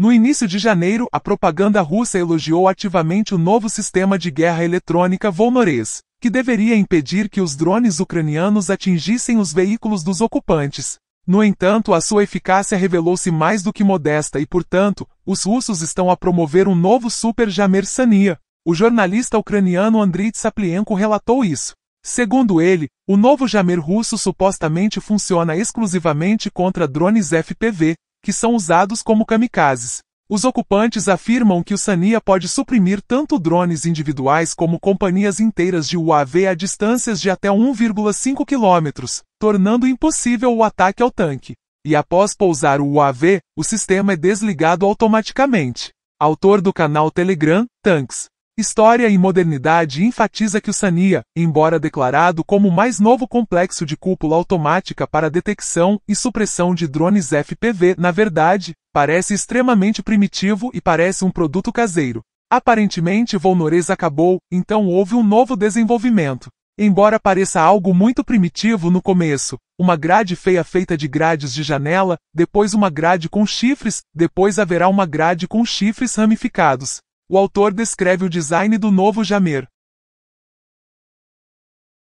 No início de janeiro, a propaganda russa elogiou ativamente o novo sistema de guerra eletrônica Volnores, que deveria impedir que os drones ucranianos atingissem os veículos dos ocupantes. No entanto, a sua eficácia revelou-se mais do que modesta e, portanto, os russos estão a promover um novo Super Jamersania. O jornalista ucraniano Andriy Saplienko relatou isso. Segundo ele, o novo Jamer russo supostamente funciona exclusivamente contra drones FPV, que são usados como kamikazes. Os ocupantes afirmam que o Sania pode suprimir tanto drones individuais como companhias inteiras de UAV a distâncias de até 1,5 km, tornando impossível o ataque ao tanque. E após pousar o UAV, o sistema é desligado automaticamente. Autor do canal Telegram, Tanks. História e Modernidade enfatiza que o SANIA, embora declarado como o mais novo complexo de cúpula automática para detecção e supressão de drones FPV, na verdade, parece extremamente primitivo e parece um produto caseiro. Aparentemente Volnores acabou, então houve um novo desenvolvimento. Embora pareça algo muito primitivo no começo, uma grade feia feita de grades de janela, depois uma grade com chifres, depois haverá uma grade com chifres ramificados. O autor descreve o design do novo Jamer